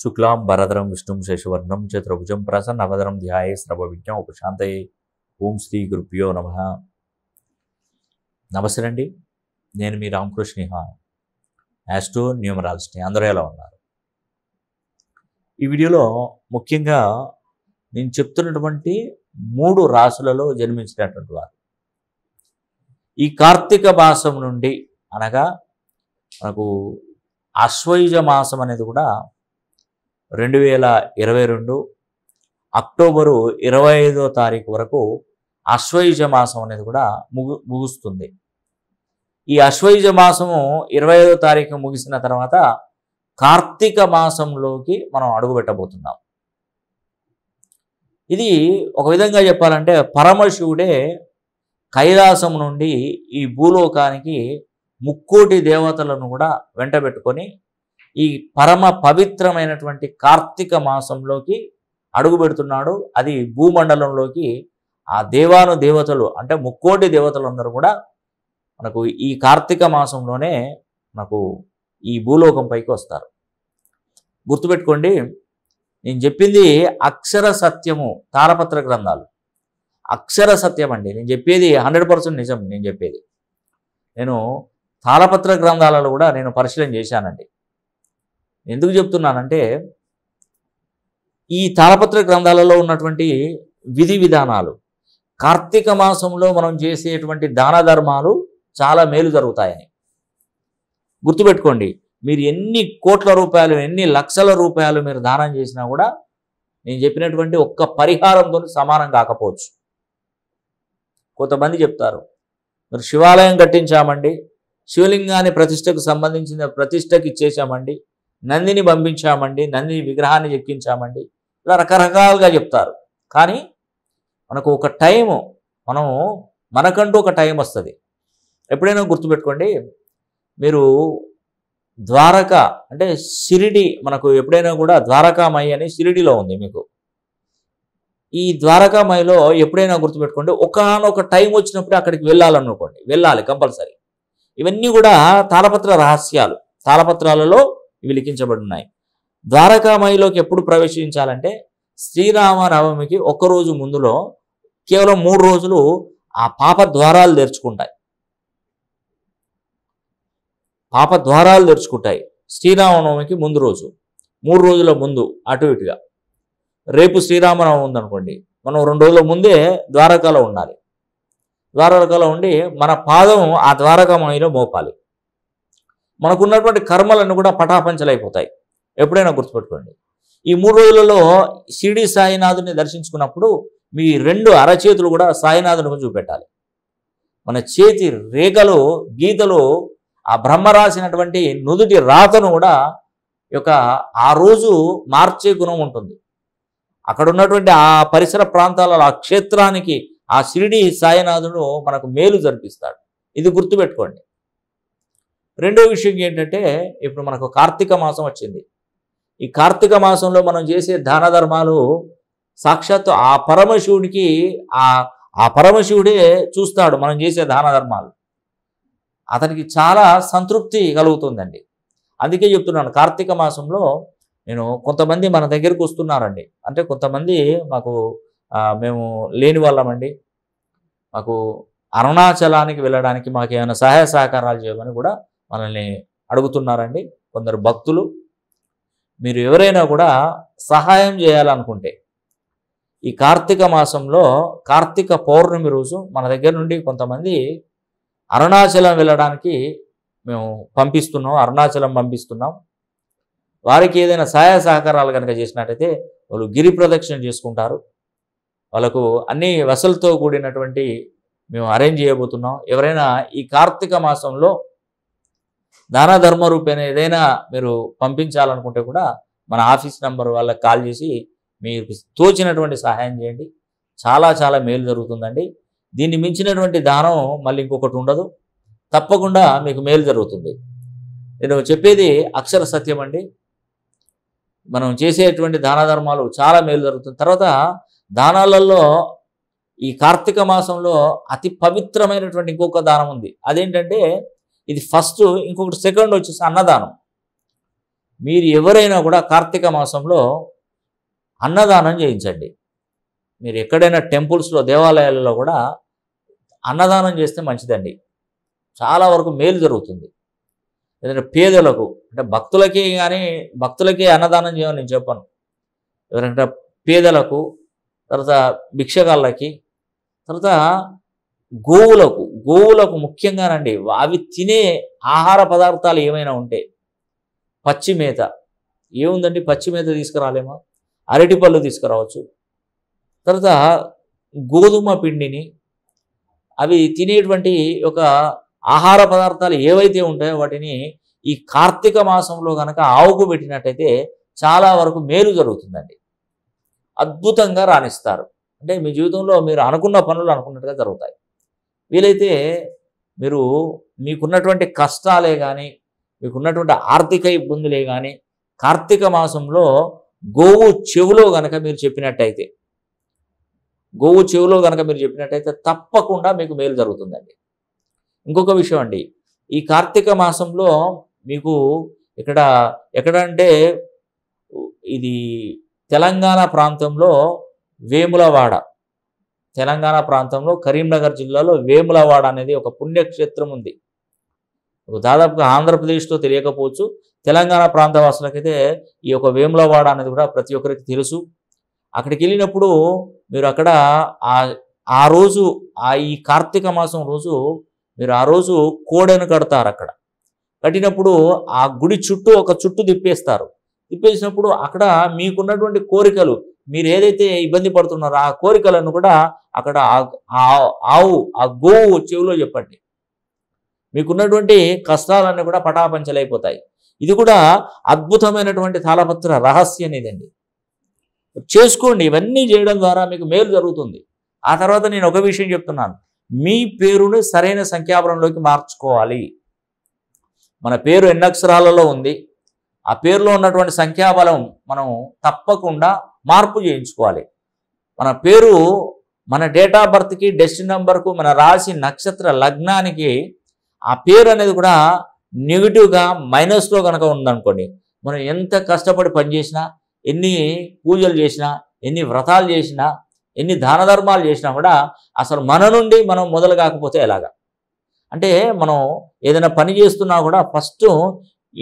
శుక్లాం భరధరం విష్ణుం శేషవర్ణం చతుర్భుజం ప్రసన్నవదరం ధ్యాయే స్రవ విజ్ఞం ఉపశాంతయే ఓం శ్రీ గురుభ్యో నమ నమస్తే నేను మీ రామకృష్ణ యాస్ట్రో న్యూమరాలజిస్ట్ని అందరూ ఎలా ఉన్నారు ఈ వీడియోలో ముఖ్యంగా నేను చెప్తున్నటువంటి మూడు రాసులలో జన్మించినటువంటి వారు ఈ కార్తీక మాసం నుండి అనగా మనకు అశ్వయుజ మాసం అనేది కూడా రెండు వేల ఇరవై రెండు అక్టోబరు ఇరవై ఐదో తారీఖు వరకు అశ్వయుజ మాసం అనేది కూడా ముగు ముగుస్తుంది ఈ అశ్వయుజ మాసము ఇరవై ఐదో తారీఖు ముగిసిన తర్వాత కార్తీక మాసంలోకి మనం అడుగుపెట్టబోతున్నాం ఇది ఒక విధంగా చెప్పాలంటే పరమశివుడే కైలాసం నుండి ఈ భూలోకానికి ముక్కోటి దేవతలను కూడా వెంటబెట్టుకొని ఈ పరమ పవిత్రమైనటువంటి కార్తీక మాసంలోకి అడుగుపెడుతున్నాడు అది భూమండలంలోకి ఆ దేవాను దేవతలు అంటే ముక్కోటి దేవతలందరూ కూడా మనకు ఈ కార్తీక మాసంలోనే మనకు ఈ భూలోకం పైకి వస్తారు గుర్తుపెట్టుకోండి నేను చెప్పింది అక్షర సత్యము తారపత్ర గ్రంథాలు అక్షర సత్యం అండి నేను చెప్పేది హండ్రెడ్ పర్సెంట్ నిజం నేను చెప్పేది నేను తాళపత్ర గ్రంథాలలో కూడా నేను పరిశీలన చేశానండి ఎందుకు చెప్తున్నానంటే ఈ తాళపత్ర గ్రంథాలలో ఉన్నటువంటి విధి విధానాలు కార్తీక మాసంలో మనం చేసేటువంటి దాన ధర్మాలు చాలా మేలు జరుగుతాయని గుర్తుపెట్టుకోండి మీరు ఎన్ని కోట్ల రూపాయలు ఎన్ని లక్షల రూపాయలు మీరు దానం చేసినా కూడా నేను చెప్పినటువంటి ఒక్క పరిహారంతో సమానం కాకపోవచ్చు కొంతమంది చెప్తారు మీరు శివాలయం కట్టించామండి శివలింగాన్ని ప్రతిష్టకు సంబంధించిన ప్రతిష్టకి ఇచ్చేసామండి నందిని పంపించామండి నందిని విగ్రహాన్ని ఎక్కించామండి ఇలా రకరకాలుగా చెప్తారు కానీ మనకు ఒక టైము మనం మనకంటూ ఒక టైం వస్తుంది ఎప్పుడైనా గుర్తుపెట్టుకోండి మీరు ద్వారక అంటే సిరిడి మనకు ఎప్పుడైనా కూడా ద్వారకామయి అని సిరిడిలో ఉంది మీకు ఈ ద్వారకామయిలో ఎప్పుడైనా గుర్తుపెట్టుకోండి ఒకనొక టైం వచ్చినప్పుడు అక్కడికి వెళ్ళాలనుకోండి వెళ్ళాలి కంపల్సరీ ఇవన్నీ కూడా తాళపత్ర రహస్యాలు తాళపత్రాలలో ఇవి లిఖించబడున్నాయి ద్వారకామయిలోకి ఎప్పుడు ప్రవేశించాలంటే శ్రీరామనవమికి ఒక్కరోజు ముందులో కేవలం మూడు రోజులు ఆ పాప ద్వారాలు తెరుచుకుంటాయి పాప ద్వారాలు తెరుచుకుంటాయి శ్రీరామనవమికి ముందు రోజు మూడు రోజుల ముందు అటు ఇటుగా రేపు శ్రీరామనవమి ఉందనుకోండి మనం రెండు రోజుల ముందే ద్వారకాలో ఉండాలి ద్వారకాలో ఉండి మన పాదం ఆ ద్వారకామయిలో మోపాలి మనకున్నటువంటి కర్మలన్నీ కూడా పటాపంచలైపోతాయి ఎప్పుడైనా గుర్తుపెట్టుకోండి ఈ మూడు రోజులలో షిరిడి సాయినాథుని దర్శించుకున్నప్పుడు మీ రెండు అరచేతులు కూడా సాయినాథుని చూపెట్టాలి మన చేతి రేఖలు గీతలు ఆ బ్రహ్మ రాసినటువంటి నుదుటి రాతను కూడా యొక్క ఆ రోజు మార్చే గుణం ఉంటుంది అక్కడ ఉన్నటువంటి ఆ పరిసర ప్రాంతాలలో ఆ క్షేత్రానికి ఆ షిరిడి సాయినాథుడు మనకు మేలు జరిపిస్తాడు ఇది గుర్తుపెట్టుకోండి రెండో విషయం ఏంటంటే ఇప్పుడు మనకు కార్తీక మాసం వచ్చింది ఈ కార్తీక మాసంలో మనం చేసే దాన ధర్మాలు సాక్షాత్తు ఆ పరమశివుడికి ఆ ఆ పరమశివుడే చూస్తాడు మనం చేసే దాన ధర్మాలు అతనికి చాలా సంతృప్తి కలుగుతుందండి అందుకే చెప్తున్నాను కార్తీక మాసంలో నేను కొంతమంది మన దగ్గరకు వస్తున్నారండి అంటే కొంతమంది మాకు మేము లేని వాళ్ళమండి మాకు అరుణాచలానికి వెళ్ళడానికి మాకు ఏమైనా సహాయ సహకారాలు చేయమని కూడా మనల్ని అడుగుతున్నారండి కొందరు భక్తులు మీరు ఎవరైనా కూడా సహాయం చేయాలనుకుంటే ఈ కార్తీక మాసంలో కార్తీక పౌర్ణమి రోజు మన దగ్గర నుండి కొంతమంది అరుణాచలం వెళ్ళడానికి మేము పంపిస్తున్నాం అరుణాచలం పంపిస్తున్నాం వారికి ఏదైనా సహాయ సహకారాలు కనుక చేసినట్టయితే వాళ్ళు గిరి ప్రదక్షిణ చేసుకుంటారు వాళ్ళకు అన్ని వసలతో కూడినటువంటి మేము అరేంజ్ చేయబోతున్నాం ఎవరైనా ఈ కార్తీక మాసంలో దాన ధర్మ రూపేణ ఏదైనా మీరు పంపించాలనుకుంటే కూడా మన ఆఫీస్ నెంబర్ వాళ్ళకి కాల్ చేసి మీకు తోచినటువంటి సహాయం చేయండి చాలా చాలా మేలు జరుగుతుందండి దీన్ని మించినటువంటి దానం మళ్ళీ ఇంకొకటి ఉండదు తప్పకుండా మీకు మేలు జరుగుతుంది నేను చెప్పేది అక్షర సత్యం అండి మనం చేసేటువంటి దాన ధర్మాలు చాలా మేలు జరుగుతుంది తర్వాత దానాలలో ఈ కార్తీక మాసంలో అతి పవిత్రమైనటువంటి ఇంకొక దానం ఉంది అదేంటంటే ఇది ఫస్ట్ ఇంకొకటి సెకండ్ వచ్చేసి అన్నదానం మీరు ఎవరైనా కూడా కార్తీక మాసంలో అన్నదానం చేయించండి మీరు ఎక్కడైనా టెంపుల్స్లో దేవాలయాలలో కూడా అన్నదానం చేస్తే మంచిదండి చాలా వరకు మేలు జరుగుతుంది ఏదైనా పేదలకు అంటే భక్తులకి కానీ భక్తులకే అన్నదానం చేయమని నేను చెప్పాను ఎవరంటే పేదలకు తర్వాత భిక్షగాళ్ళకి తర్వాత గోవులకు గోవులకు ముఖ్యంగానండి అవి తినే ఆహార పదార్థాలు ఏమైనా ఉంటే పచ్చి మేత ఏముందండి పచ్చి మేత తీసుకురాలేమా అరటిపళ్ళు తీసుకురావచ్చు తర్వాత గోధుమ పిండిని అవి తినేటువంటి ఒక ఆహార పదార్థాలు ఏవైతే ఉంటాయో వాటిని ఈ కార్తీక మాసంలో కనుక ఆవుకు పెట్టినట్టయితే చాలా వరకు మేలు జరుగుతుందండి అద్భుతంగా రాణిస్తారు అంటే మీ జీవితంలో మీరు అనుకున్న పనులు అనుకున్నట్టుగా జరుగుతాయి వీలైతే మీరు మీకున్నటువంటి కష్టాలే కానీ మీకున్నటువంటి ఆర్థిక ఇబ్బందులే కానీ కార్తీక మాసంలో గోవు చెవులో గనక మీరు చెప్పినట్టయితే గోవు చెవులో గనక మీరు చెప్పినట్టయితే తప్పకుండా మీకు మేలు జరుగుతుందండి ఇంకొక విషయం అండి ఈ కార్తీక మాసంలో మీకు ఇక్కడ ఎక్కడంటే ఇది తెలంగాణ ప్రాంతంలో వేములవాడ తెలంగాణ ప్రాంతంలో కరీంనగర్ జిల్లాలో వేములవాడ అనేది ఒక పుణ్యక్షేత్రం ఉంది దాదాపుగా ఆంధ్రప్రదేశ్తో తెలియకపోవచ్చు తెలంగాణ ప్రాంత వాసులకైతే ఈ యొక్క వేములవాడ అనేది కూడా ప్రతి ఒక్కరికి తెలుసు అక్కడికి వెళ్ళినప్పుడు మీరు అక్కడ ఆ ఆ రోజు ఆ ఈ కార్తీక మాసం రోజు మీరు ఆ రోజు కోడెను కడతారు అక్కడ కట్టినప్పుడు ఆ గుడి చుట్టూ ఒక చుట్టూ తిప్పేస్తారు తిప్పేసినప్పుడు అక్కడ మీకున్నటువంటి కోరికలు మీరు ఏదైతే ఇబ్బంది పడుతున్నారో ఆ కోరికలను కూడా అక్కడ ఆవు ఆ గోవు చెవిలో చెప్పండి మీకున్నటువంటి కష్టాలన్నీ కూడా పటాపంచలైపోతాయి ఇది కూడా అద్భుతమైనటువంటి తాళపత్ర రహస్యం ఇదండి చేసుకోండి ఇవన్నీ చేయడం ద్వారా మీకు మేలు జరుగుతుంది ఆ తర్వాత నేను ఒక విషయం చెప్తున్నాను మీ పేరుని సరైన సంఖ్యాపురంలోకి మార్చుకోవాలి మన పేరు ఎన్ని అక్షరాలలో ఉంది ఆ పేరులో ఉన్నటువంటి సంఖ్యాబలం మనం తప్పకుండా మార్పు చేయించుకోవాలి మన పేరు మన డేట్ ఆఫ్ బర్త్కి డెస్టిన్ నెంబర్కు మన రాశి నక్షత్ర లగ్నానికి ఆ పేరు అనేది కూడా నెగిటివ్గా మైనస్లో కనుక ఉందనుకోండి మనం ఎంత కష్టపడి పనిచేసినా ఎన్ని పూజలు చేసినా ఎన్ని వ్రతాలు చేసినా ఎన్ని దాన ధర్మాలు చేసినా కూడా అసలు మన నుండి మనం మొదలు కాకపోతే ఎలాగా అంటే మనం ఏదైనా పని చేస్తున్నా కూడా ఫస్ట్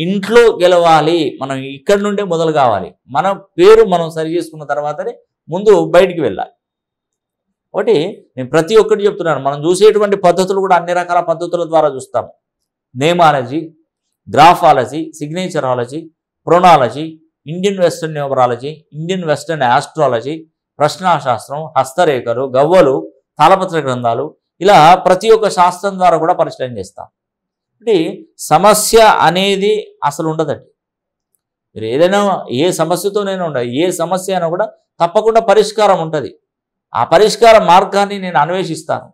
ఇంట్లో గెలవాలి మనం ఇక్కడ నుండే మొదలు కావాలి మన పేరు మనం సరి చేసుకున్న తర్వాతనే ముందు బయటికి వెళ్ళాలి ఒకటి నేను ప్రతి ఒక్కటి చెప్తున్నాను మనం చూసేటువంటి పద్ధతులు కూడా అన్ని రకాల పద్ధతుల ద్వారా చూస్తాం నేమాలజీ గ్రాఫాలజీ సిగ్నేచరాలజీ ప్రొనాలజీ Indian western numerology Indian western astrology ప్రశ్నాశాస్త్రం హస్తరేఖలు గవ్వలు తాళపత్ర గ్రంథాలు ఇలా ప్రతి ఒక్క శాస్త్రం ద్వారా కూడా పరిశీలన చేస్తాం అంటే సమస్య అనేది అసలు ఉండదండి మీరు ఏదైనా ఏ సమస్యతోనైనా ఉండదు ఏ సమస్య అయినా కూడా తప్పకుండా పరిష్కారం ఉంటుంది ఆ పరిష్కార మార్గాన్ని నేను అన్వేషిస్తాను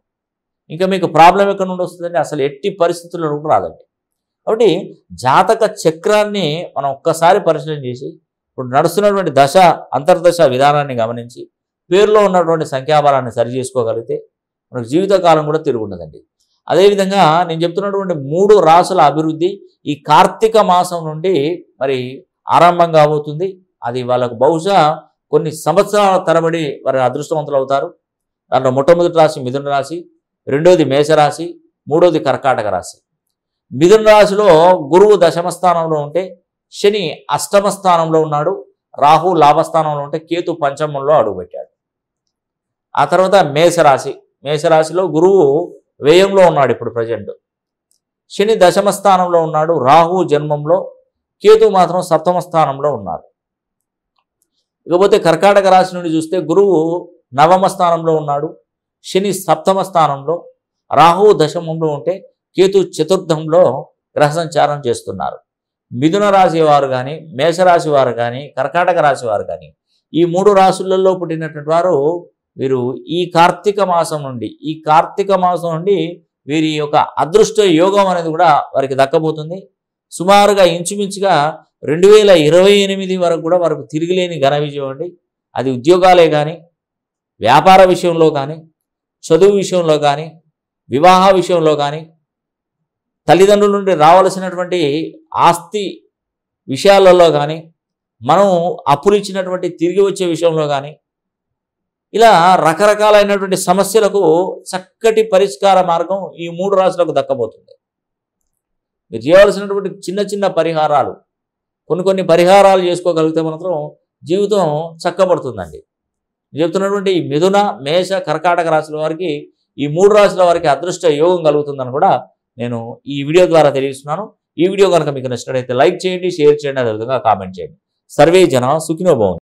ఇంకా మీకు ప్రాబ్లం ఎక్కడ నుండి వస్తుందండి అసలు ఎట్టి పరిస్థితుల్లో కూడా రాదండి కాబట్టి జాతక చక్రాన్ని మనం ఒక్కసారి పరిశీలన చేసి ఇప్పుడు నడుస్తున్నటువంటి దశ అంతర్దశ విధానాన్ని గమనించి పేరులో ఉన్నటువంటి సంఖ్యాబలాన్ని సరి చేసుకోగలిగితే మనకు జీవితకాలం కూడా తిరుగుండదండి అదేవిధంగా నేను చెప్తున్నటువంటి మూడు రాసుల అభివృద్ధి ఈ కార్తీక మాసం నుండి మరి ఆరంభం కాబోతుంది అది వాళ్ళకు బహుశా కొన్ని సంవత్సరాల తరబడి వారి అదృష్టవంతులు అవుతారు దాంట్లో మొట్టమొదటి రాశి మిథున రాశి రెండోది మేషరాశి మూడోది కర్కాటక రాశి మిథున రాశిలో గురువు దశమ స్థానంలో ఉంటే శని అష్టమ స్థానంలో ఉన్నాడు రాహు లాభస్థానంలో ఉంటే కేతు పంచమంలో అడుగుపెట్టాడు ఆ తర్వాత మేషరాశి మేషరాశిలో గురువు వ్యయంలో ఉన్నాడు ఇప్పుడు ప్రజెంట్ శని దశమ స్థానంలో ఉన్నాడు రాహు జన్మంలో కేతు మాత్రం సప్తమ స్థానంలో ఉన్నారు ఇకపోతే కర్కాటక రాశి నుండి చూస్తే గురువు నవమ స్థానంలో ఉన్నాడు శని సప్తమ స్థానంలో రాహు దశమంలో ఉంటే కేతు చతుర్థంలో గ్రహ సంచారం చేస్తున్నారు మిథున రాశి వారు కానీ మేషరాశి వారు కానీ కర్కాటక రాశి వారు కానీ ఈ మూడు రాశులలో పుట్టినటువంటి వారు వీరు ఈ కార్తీక మాసం నుండి ఈ కార్తీక మాసం నుండి వీరి యొక్క అదృష్ట యోగం అనేది కూడా వారికి దక్కబోతుంది సుమారుగా ఇంచుమించుగా రెండు వేల ఇరవై ఎనిమిది వరకు కూడా వారికి తిరిగిలేని ఘన విజయం అండి అది ఉద్యోగాలే కానీ వ్యాపార విషయంలో కానీ చదువు విషయంలో కానీ వివాహ విషయంలో కానీ తల్లిదండ్రుల నుండి రావాల్సినటువంటి ఆస్తి విషయాలలో కానీ మనం అప్పులు ఇచ్చినటువంటి తిరిగి వచ్చే విషయంలో కానీ ఇలా రకరకాలైనటువంటి సమస్యలకు చక్కటి పరిష్కార మార్గం ఈ మూడు రాశులకు దక్కబోతుంది మీరు చేయవలసినటువంటి చిన్న చిన్న పరిహారాలు కొన్ని కొన్ని పరిహారాలు చేసుకోగలిగితే మాత్రం జీవితం చక్కబడుతుందండి చెప్తున్నటువంటి ఈ మిథున మేష కర్కాటక రాశుల వారికి ఈ మూడు రాశుల వారికి అదృష్ట యోగం కలుగుతుందని కూడా నేను ఈ వీడియో ద్వారా తెలియజేస్తున్నాను ఈ వీడియో కనుక మీకు నచ్చినట్లయితే లైక్ చేయండి షేర్ చేయండి అదేవిధంగా కామెంట్ చేయండి సర్వే జన సుఖినోభవం